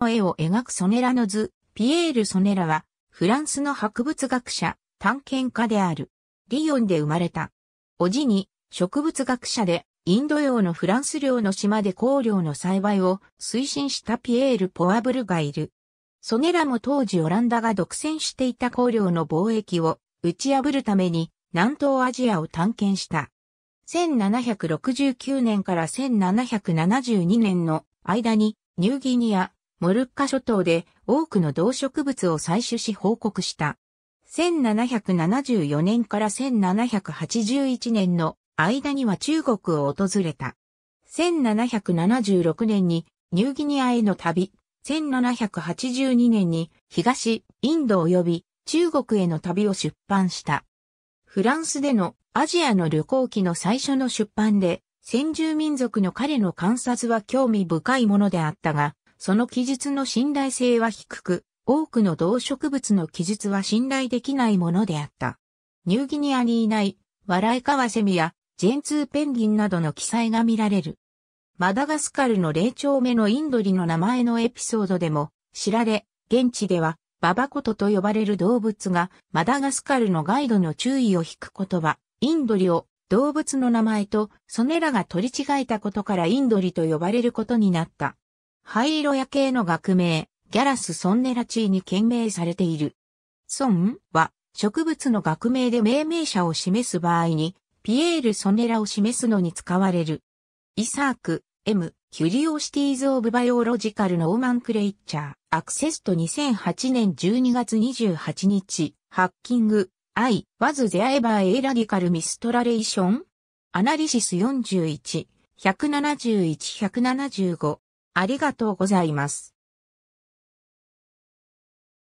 の絵を描くソネラの図、ピエール・ソネラは、フランスの博物学者、探検家である。リヨンで生まれた。おじに、植物学者で、インド洋のフランス領の島で香料の栽培を推進したピエール・ポアブルがいる。ソネラも当時オランダが独占していた香料の貿易を打ち破るために南東アジアを探検した。1769年から1772年の間にニューギニア、モルッカ諸島で多くの動植物を採取し報告した。1774年から1781年の間には中国を訪れた。1776年にニューギニアへの旅、1782年に東インド及び中国への旅を出版した。フランスでのアジアの旅行記の最初の出版で、先住民族の彼の観察は興味深いものであったが、その記述の信頼性は低く、多くの動植物の記述は信頼できないものであった。ニューギニアにいない、笑いカワセミや、ジェンツーペンギンなどの記載が見られる。マダガスカルの霊長目のインドリの名前のエピソードでも知られ、現地ではババコトと呼ばれる動物がマダガスカルのガイドの注意を引く言葉、インドリを動物の名前とそれらが取り違えたことからインドリと呼ばれることになった。灰色夜系の学名、ギャラス・ソンネラチーに懸名されている。ソンは植物の学名で命名者を示す場合に、ピエール・ソネラを示すのに使われる。イサーク、M、キュリオシティーズ・オブ・バイオロジカル・ノーマンクレイチャー、アクセスト2008年12月28日、ハッキング、I、was t ア・ e r e エ v e r a radical m i s t r a l a t i o n アナリシス41、171-175ありがとうございます。